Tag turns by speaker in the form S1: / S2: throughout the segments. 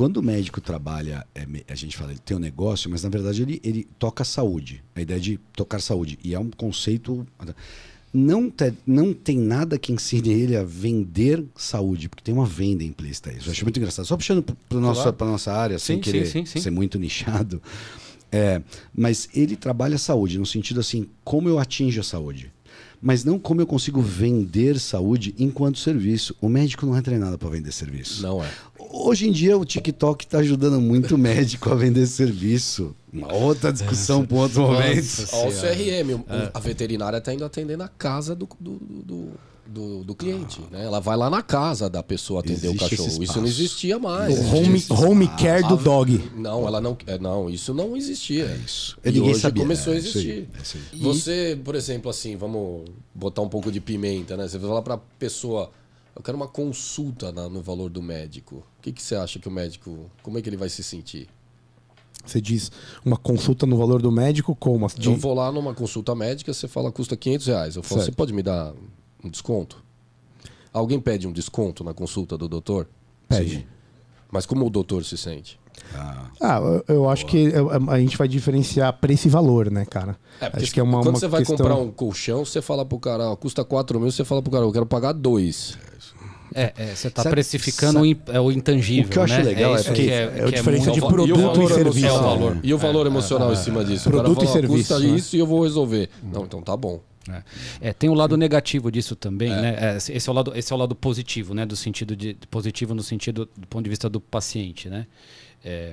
S1: quando o médico trabalha, é, a gente fala, ele tem um negócio, mas na verdade ele, ele toca saúde. A ideia de tocar saúde. E é um conceito. Não, te, não tem nada que ensine ele a vender saúde, porque tem uma venda implícita isso. Eu acho muito engraçado. Só puxando para nossa, pra nossa área, sim, sem querer sim, sim, ser muito nichado. É, mas ele trabalha a saúde, no sentido assim, como eu atinjo a saúde mas não como eu consigo vender saúde enquanto serviço. O médico não é treinado para vender serviço. Não é. Hoje em dia o TikTok está ajudando muito o médico a vender serviço. Uma outra é, discussão para outro momento. Olha o CRM,
S2: é. a veterinária está indo atendendo na casa do, do, do, do, do cliente. Ah. Né? Ela vai lá na casa da pessoa atender Existe o cachorro. Isso não existia mais. O home, home care do ah, dog. Não, ela não. É, não, isso não existia. É isso. E Ninguém hoje sabia. começou a é existir. É É Você, por exemplo, assim, vamos botar um pouco de pimenta, né? Você fala para pessoa eu quero uma consulta na, no valor do médico. O que, que você acha que o médico, como é que ele vai se sentir?
S3: Você diz uma consulta no valor do médico
S2: como? De... Eu vou lá numa consulta médica, você fala custa 500 reais. Eu falo, certo. você pode me dar um desconto? Alguém pede um desconto na consulta do doutor? Pede. Sim. Mas como o doutor se sente? Ah,
S3: ah eu, eu acho que a, gente vai diferenciar preço e valor, né, cara? É, acho que é uma, quando uma você vai comprar um
S2: colchão, você fala pro cara, ó, custa 4 mil, você fala pro cara, eu quero pagar dois. É, é você está precificando sabe? É o intangível. O que eu acho né? legal é, é é, é, é diferença de produto e, e serviço. E é o valor, e o valor é. emocional em cima disso. Produto e serviço. Custa né? isso
S4: e eu vou resolver. Não, então tá bom. É, tem o lado negativo disso também, é. né? Esse é o lado, esse é o lado positivo, né? Do sentido de positivo no sentido do ponto de vista do paciente, né? É,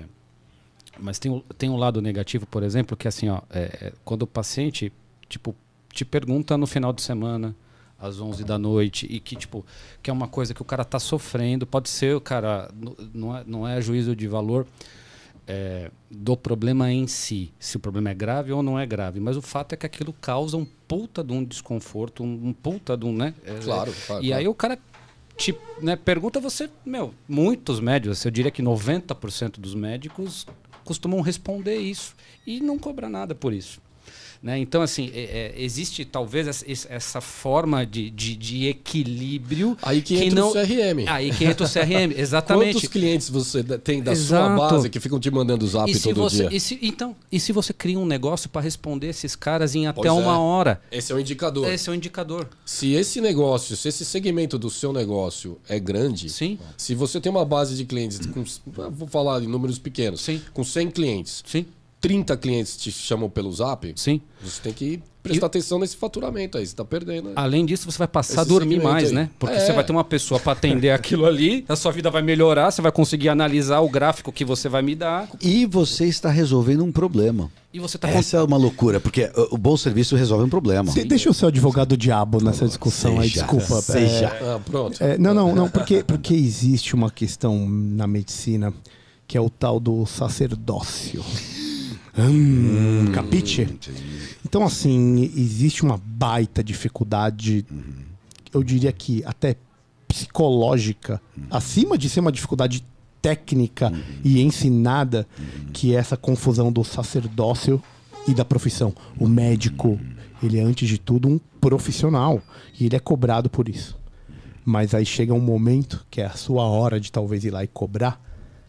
S4: mas tem, tem um lado negativo, por exemplo, que assim, ó, é, quando o paciente tipo te pergunta no final de semana às 11 da noite e que tipo que é uma coisa que o cara tá sofrendo pode ser cara não é, não é juízo de valor é, do problema em si se o problema é grave ou não é grave mas o fato é que aquilo causa um puta de um desconforto um, um puta de um né é, é, claro, claro e aí o cara te né, pergunta você meu muitos médicos eu diria que 90% dos médicos costumam responder isso e não cobrar nada por isso né? Então, assim, é, é, existe talvez essa, essa forma de, de, de,
S2: equilíbrio. Aí que, entra não... o CRM. Aí que entra o CRM, exatamente. Quantos clientes você tem da Exato. sua base que ficam te mandando zap e todo você, dia? E
S4: se, então, e se você cria um negócio para responder esses caras em até pois uma é. hora? Esse é o indicador. Esse é o indicador.
S2: Se esse negócio, se esse segmento do seu negócio é grande, Sim. se você tem uma base de clientes com, ah, vou falar em números pequenos, Sim. com 100 clientes, Sim 30 clientes te chamam pelo zap, Sim. você tem que prestar e... atenção nesse faturamento aí, você está perdendo. Né? Além disso, você vai passar a dormir
S4: mais, aí. né? Porque é. você vai ter uma pessoa para atender aquilo ali, a sua vida vai melhorar, você vai conseguir analisar o gráfico que você vai me dar.
S1: E você está resolvendo um problema. E você tá Essa é uma loucura, porque o bom serviço resolve um problema. Sim, deixa eu ser o advogado do diabo nessa discussão seja, aí, desculpa. É. Seja. É... Ah, pronto. É, não, não, não, porque,
S3: porque existe uma questão na medicina que é o tal do sacerdócio. Hum, hum, capite? Então, assim, existe uma baita dificuldade, eu diria que até psicológica, uhum. acima de ser uma dificuldade técnica uhum. e ensinada, uhum. que é essa confusão do sacerdócio e da profissão. O médico, ele é antes de tudo um profissional e ele é cobrado por isso. Mas aí chega um momento que é a sua hora de talvez ir lá e cobrar.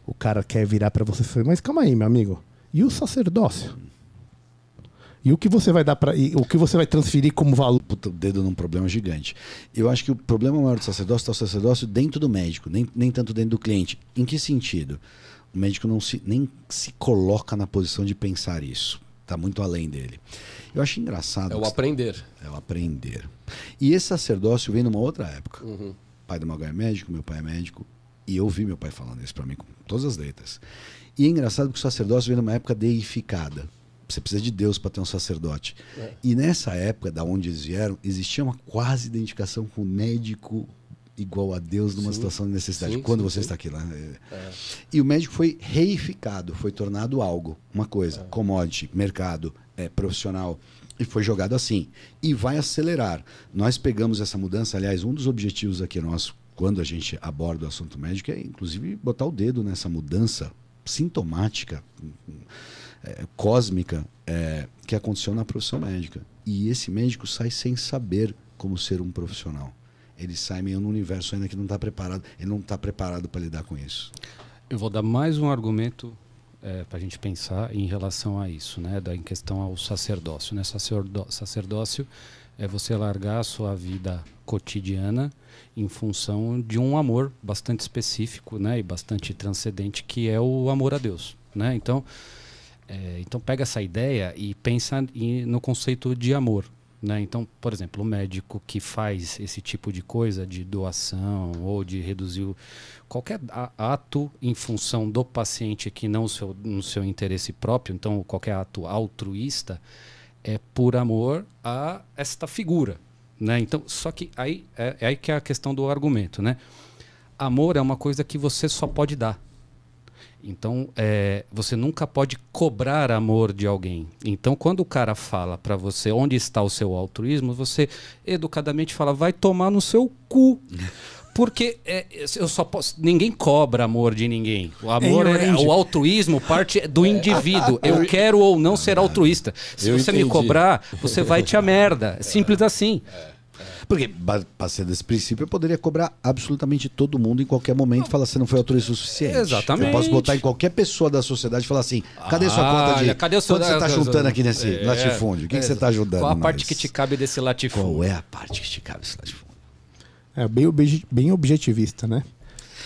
S3: O cara quer virar para você e falar: Mas calma aí, meu amigo. E o sacerdócio?
S1: E o que você vai dar para o que você vai transferir como valor? Puta, o dedo num problema gigante. Eu acho que o problema maior do sacerdócio está o sacerdócio dentro do médico, nem, nem tanto dentro do cliente. Em que sentido? O médico não se, nem se coloca na posição de pensar isso. Está muito além dele. Eu acho engraçado. É o tá- aprender. É o aprender. E esse sacerdócio vem numa outra época. Uhum. Pai do meu é médico, meu pai é médico, e eu ouvi meu pai falando isso para mim com todas as letras. E é engraçado que o sacerdócio veio numa época deificada. Você precisa de Deus para ter um sacerdote. É. E nessa época, da onde eles vieram, existia uma quase identificação com o médico igual a Deus numa sim. situação de necessidade. Sim, quando sim, você está aqui lá. É. é. E o médico foi reificado, foi tornado algo, uma coisa, é. commodity, mercado, é, profissional. E foi jogado assim. E vai acelerar. Nós pegamos essa mudança, aliás, um dos objetivos aqui nosso quando a gente aborda o assunto médico, é inclusive botar o dedo nessa mudança sintomática, é, cósmica, é, que aconteceu na profissão médica. E esse médico sai sem saber como ser um profissional. Ele sai meio no universo ainda que não está preparado. Ele não está preparado para lidar com isso. Eu vou
S4: dar mais um argumento é, para a gente pensar em relação a isso, né, da, em questão ao sacerdócio. Né? sacerdócio é você largar a sua vida cotidiana em função de um amor bastante específico, né, e bastante transcendente que é o amor a Deus, né? Então, é, então pega essa ideia e pensa em, no conceito de amor, né? Então, por exemplo, o médico que faz esse tipo de coisa de doação ou de reduzir o, qualquer ato em função do paciente que não seu, no seu interesse próprio, então qualquer ato altruísta, é por amor a esta figura, né? Então, só que aí é, é aí que é a questão do argumento, né? Amor é uma coisa que você só pode dar. Então, é, você nunca pode cobrar amor de alguém. Então, quando o cara fala para você onde está o seu altruísmo, você educadamente fala, vai tomar no seu cu. Porque é, eu só posso. Ninguém cobra amor de ninguém. O amor é, é o altruísmo parte é do indivíduo. Eu quero ou não ser altruísta. Se eu você entendi. me cobrar, você vai te a merda.
S1: É simples assim. Porque, passando desse princípio, eu poderia cobrar absolutamente todo mundo em qualquer momento e falar você não foi altruísta o suficiente. Exatamente. Eu posso botar em qualquer pessoa da sociedade e falar assim, cadê ah, sua conta de... Cadê o seu... Quanto você está juntando aqui nesse é, latifúndio? O que, é, que você está é. ajudando? Qual a parte
S4: que te cabe desse latifúndio? Qual é a parte que te cabe desse latifúndio?
S1: É bem, obje, bem objetivista, né?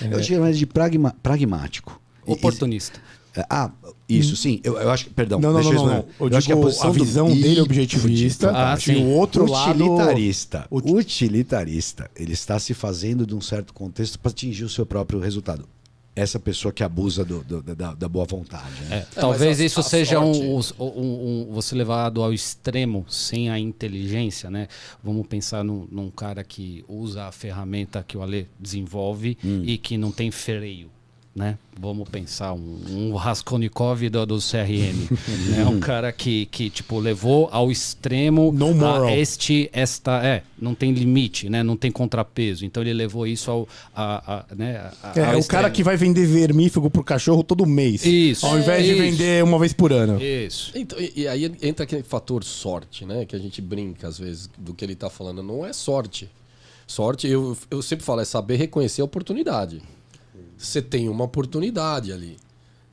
S1: Eu é. diria mais de pragma, pragmático. Oportunista. E, é, ah, isso, hum. sim. Eu, eu acho que. Perdão, não, não, não, não. não. Eu, acho que a, a visão do... dele é objetivista ah, e o outro utilitarista. lado. Utilitarista. Utilitarista. Ele está se fazendo de um certo contexto para atingir o seu próprio resultado essa pessoa que abusa do, do, da, da, boa vontade. Né? É, é
S4: talvez a, isso a seja um, um, um, você levado ao extremo sem a inteligência, né? Vamos pensar num, num cara que usa a ferramenta que o Ale desenvolve hum. e que não tem freio né? Vamos pensar um, um Raskolnikov do, do CRM, né? Um cara que, que tipo levou ao extremo no moral. este esta é, não tem limite, né? Não tem contrapeso. Então ele levou isso ao a, a né? A, é, é o cara que
S3: vai vender vermífugo pro cachorro todo mês. Isso. Ao invés isso. de vender uma vez por ano.
S2: Isso. Então, e, e, aí entra aquele fator sorte, né? Que a gente brinca às vezes do que ele tá falando, não é sorte. Sorte, eu, eu sempre falo, é saber reconhecer a oportunidade você tem uma oportunidade ali.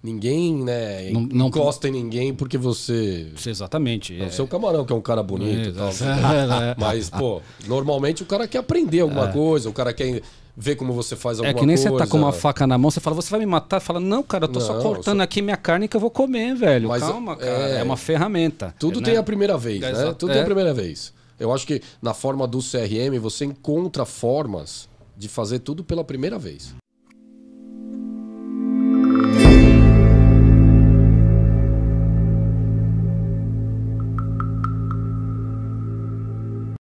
S2: Ninguém, né? Não, gosta em ninguém porque você. Exatamente. Não, é o é. seu camarão, que é um cara bonito. É, tal, Mas, pô, normalmente o cara quer aprender alguma é. coisa, o cara quer ver como você faz é alguma coisa. É que nem coisa. você tá com uma faca
S4: na mão, você fala, você vai me matar? Fala, não,
S2: cara, eu tô não, só cortando só... aqui minha carne que eu vou comer, velho. Mas Calma, é, cara. É uma ferramenta. Tudo né? tem a primeira vez, né? Tudo tem a primeira vez. Eu acho que na forma do CRM você encontra formas de fazer tudo pela primeira vez.